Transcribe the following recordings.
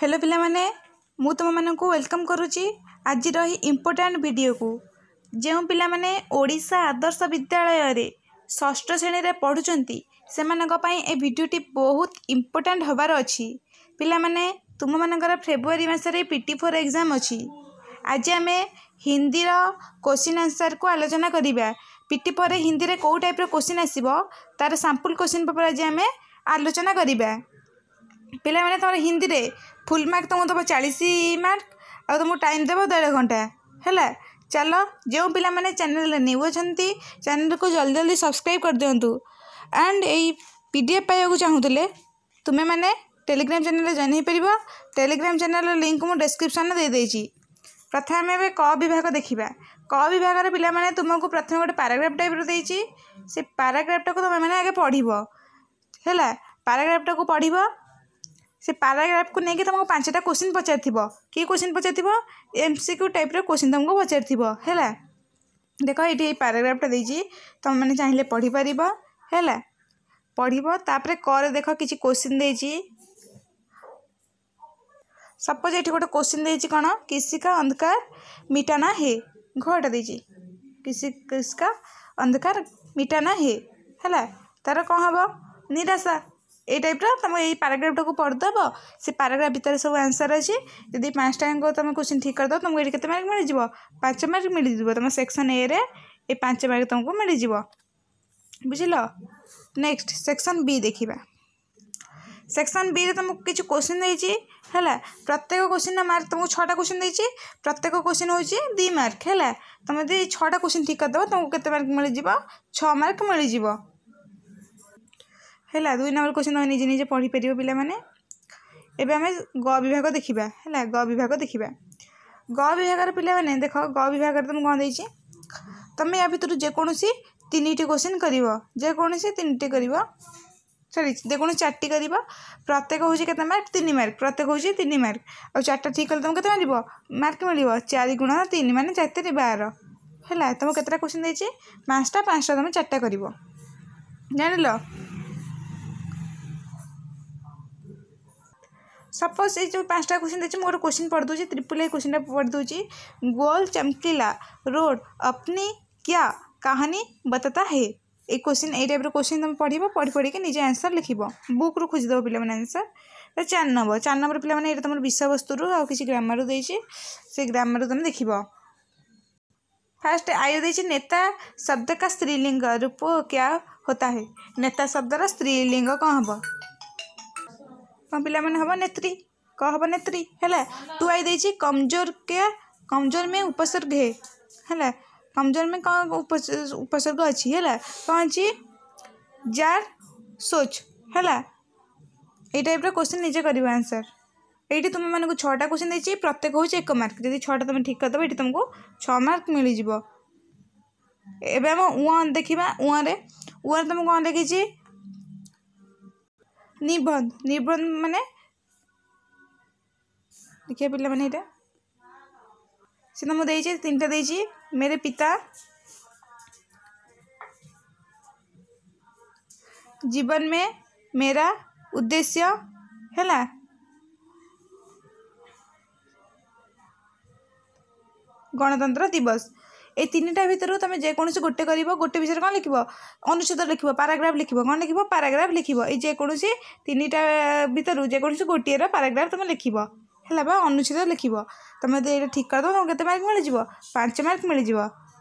Hello ପିଲାମାନେ ମୁଁ ତୁମମାନଙ୍କୁ ୱେଲକମ୍ କରୁଛି ଆଜିର ଏହି ଇମ୍ପୋର୍ଟାଣ୍ଟ ଭିଡ଼ିଓକୁ ଯେଉଁ ପିଲାମାନେ ଓଡ଼ିଶା ଆଦର୍ଶ ବିଦ୍ୟାଳୟରେ ଷଷ୍ଠ ଶ୍ରେଣୀରେ ପଢ଼ୁଛନ୍ତି ସେମାନଙ୍କ ପାଇଁ ଏ ଭିଡ଼ିଓଟି ବହୁତ ଇମ୍ପୋର୍ଟାଣ୍ଟ ହେବାର ଅଛି ପିଲାମାନେ ତୁମମାନଙ୍କର ଫେବୃଆରୀ ମାସରେ ପି ଟି ଫୋର୍ ଏକ୍ଜାମ୍ ଅଛି ଆଜି ଆମେ ହିନ୍ଦୀର କୋଶ୍ଚିନ୍ ଆନ୍ସର୍କୁ ଆଲୋଚନା କରିବା ପି ଟି ପରେ ହିନ୍ଦୀରେ କେଉଁ ଟାଇପ୍ର କୋଶ୍ଚିନ୍ ଆସିବ ତା'ର ସାମ୍ପୁଲ୍ କୋଶ୍ଚିନ୍ ପେପର୍ ଆଜି ଆମେ ଆଲୋଚନା କରିବା पे तुम हिंदी में फुल मार्क तुमको दब चालीस मार्क आम टाइम देव देढ़ घंटा है चल जो पे चेल न्यू अच्छा चेल को जल्दी जल्दी सब्सक्राइब कर दिंतु एंड यी डी एफ पाइबा चाहूल तुम्हें मैंने टेलीग्राम चेल जेन पार टेलीग्राम चेल लिंक मुझे डेस्क्रिप्सन देदेगी प्रथम एवं क विभाग देखा क विभाग पे तुमको प्रथम गोटे पाराग्राफ टाइप रही पाराग्राफ टाक तुम्हें आगे पढ़व है पाराग्राफ टाक पढ़ से पाराग्राफ को लेकिन तुमको पांचटा क्वेश्चन पचार कि क्वेश्चन पचार एम सिक्यू टाइप क्वेश्चन तुमको पचार देख ये पाराग्राफ्टा दे तुम मैंने चाहिए पढ़ी पार है पढ़े कर देख कि क्वेश्चन दे सपोज ये गोटे क्वेश्चन दे कौन किसी का अंधकार मिटाना हे घोटा दे किसी अंधकार मीटाना हे है तार कौन हम निराशा এই ଟାଇପ୍ର ତୁମେ ଏଇ ପାରାଗ୍ରାଫ୍ଟାକୁ ପଢ଼ିଦେବ ସେ ପାରାଗ୍ରାଫ୍ ଭିତରେ ସବୁ ଆନ୍ସର୍ ଅଛି ଯଦି ପାଞ୍ଚଟାଙ୍କ ତୁମେ କୋଶ୍ଚିନ୍ ଠିକ୍ କରିଦେବ ତୁମକୁ ଏଇଠି କେତେ ମାର୍କ ମିଳିଯିବ ପାଞ୍ଚ ମାର୍କ ମିଳିଯିବ ତୁମ ସେକ୍ସନ୍ ଏରେ ଏଇ ପାଞ୍ଚ ମାର୍କ ତୁମକୁ ମିଳିଯିବ ବୁଝିଲ ନେକ୍ସଟ ସେକ୍ସନ୍ ବି ଦେଖିବା ସେକ୍ସନ୍ ବିରେ ତୁମକୁ କିଛି କୋଶ୍ଚିନ୍ ଦେଇଛି ହେଲା ପ୍ରତ୍ୟେକ କୋଶ୍ଚିନ୍ର ମାର୍କ ତୁମକୁ ଛଅଟା କୋଶ୍ଚିନ୍ ଦେଇଛି ପ୍ରତ୍ୟେକ କୋଶ୍ଚିନ୍ ହେଉଛି ଦୁଇ ମାର୍କ ହେଲା ତୁମେ ଯଦି ଛଅଟା କୋଶ୍ଚିନ୍ ଠିକ୍ କରିଦେବ ତୁମକୁ କେତେ ମାର୍କ ମିଳିଯିବ ଛଅ ମାର୍କ ମିଳିଯିବ ହେଲା ଦୁଇ ନମ୍ବର କୋଶ୍ଚିନ୍ ତୁମେ ନିଜେ ନିଜେ ପଢ଼ିପାରିବ ପିଲାମାନେ ଏବେ ଆମେ ଗ ବିଭାଗ ଦେଖିବା ହେଲା ଗ ବିଭାଗ ଦେଖିବା ଗ ବିଭାଗର ପିଲାମାନେ ଦେଖ ଗ ବିଭାଗରେ ତୁମକୁ କ'ଣ ଦେଇଛି ତୁମେ ୟା ଭିତରୁ ଯେକୌଣସି ତିନିଟି କୋଶ୍ଚିନ୍ କରିବ ଯେକୌଣସି ତିନିଟି କରିବ ସରି ଯେକୌଣସି ଚାରିଟି କରିବ ପ୍ରତ୍ୟେକ ହେଉଛି କେତେ ମାର୍କ ତିନି ମାର୍କ ପ୍ରତ୍ୟେକ ହେଉଛି ତିନି ମାର୍କ ଆଉ ଚାରିଟା ଠିକ୍ କଲେ ତୁମକୁ କେତେ ମାରିବ ମାର୍କ ମିଳିବ ଚାରି ଗୁଣ ତିନି ମାନେ ଚାରି ବାର ହେଲା ତୁମକୁ କେତେଟା କୋଶ୍ଚିନ୍ ଦେଇଛି ପାଞ୍ଚଟା ପାଞ୍ଚଟା ତୁମେ ଚାରିଟା କରିବ ଜାଣିଲ सपोज ये जो पांचटा क्वेश्चन देखिए मोर क्वेश्चन पढ़ दूसरी त्रिपुल क्वेश्चन पढ़ दूसरी गोल चमकीला रोड अपनी क्या कहानी बताता है ये क्वेश्चन ये टाइप क्वेश्चन तुम पढ़ पढ़ी पढ़ के निजे आंसर लिख बुक्रु खोजीद पे आंसर चार नंबर चार नंबर पे ये तुम विषय वस्तु आ ग्रामर देसी से ग्रामर तुम देख फास्ट आयु देखिए नेता शब्द का स्त्रीलिंग रूप क्या होता है नेता शब्दर स्त्रीलिंग कौन हम कौन मैंने हम नेत्री कह हम नेत्री है टू आई देखिए कमजोर के कमजोर में उपसर्ग है हला? कमजोर में कौन उपसर्ग अच्छी है कौन अच्छी जार सोच है टाइप क्वेश्चन निजे कर आंसर ये तुम मानक छा क्वेश्चन देखिए प्रत्येक हूँ एक मार्क जब छा तुम ठीक करदेव ये तुमको छ मार्क मिल जाव एम उ देखा उ तुमको कौन देखी निबंध निबंध मानने देखिए पे मैंने सीधा मुझे तीन टा दे मेरे पिता जीवन में मेरा उद्देश्य है गणतंत्र दिवस এই তিনটা ভিতর তুমি যেকোনসি গোটে করিব গোটে বিষয়ে কোণ লিখব অনুচ্ছেদ লিখব প্যারাগ্রাফ লিখব কোণ লিখব প্যারাগ্রাফ লিখব এই যেকোনসি তিনটা ভিতর যেকোনসি গোটিয়ের প্যারাগ্রাফ তুমি লিখব ହେଲା ବା ଅନୁଚ୍ଛେଦ ଲେଖିବ ତମେ ଯଦି ଏଇଟା ଠିକ୍ କରିଦେବ ତମକୁ କେତେ ମାର୍କ ମିଳିଯିବ ପାଞ୍ଚ ମାର୍କ ମିଳିଯିବ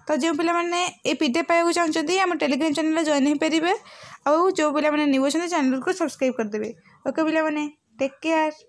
ତ ଯେଉଁ ପିଲାମାନେ ଏ ପି ଡି ଏଫ୍ ପାଇବାକୁ ଚାହୁଁଛନ୍ତି ଆମ ଟେଲିଗ୍ରାମ୍ ଚ୍ୟାନେଲ୍ରେ ଜଏନ୍ ହୋଇପାରିବେ ଆଉ ଯେଉଁ ପିଲାମାନେ ନ୍ୟୁ ଅଛନ୍ତି ଚ୍ୟାନେଲ୍କୁ ସବସ୍କ୍ରାଇବ୍ କରିଦେବେ ଓକେ ପିଲାମାନେ ଟେକ୍ କେୟାର୍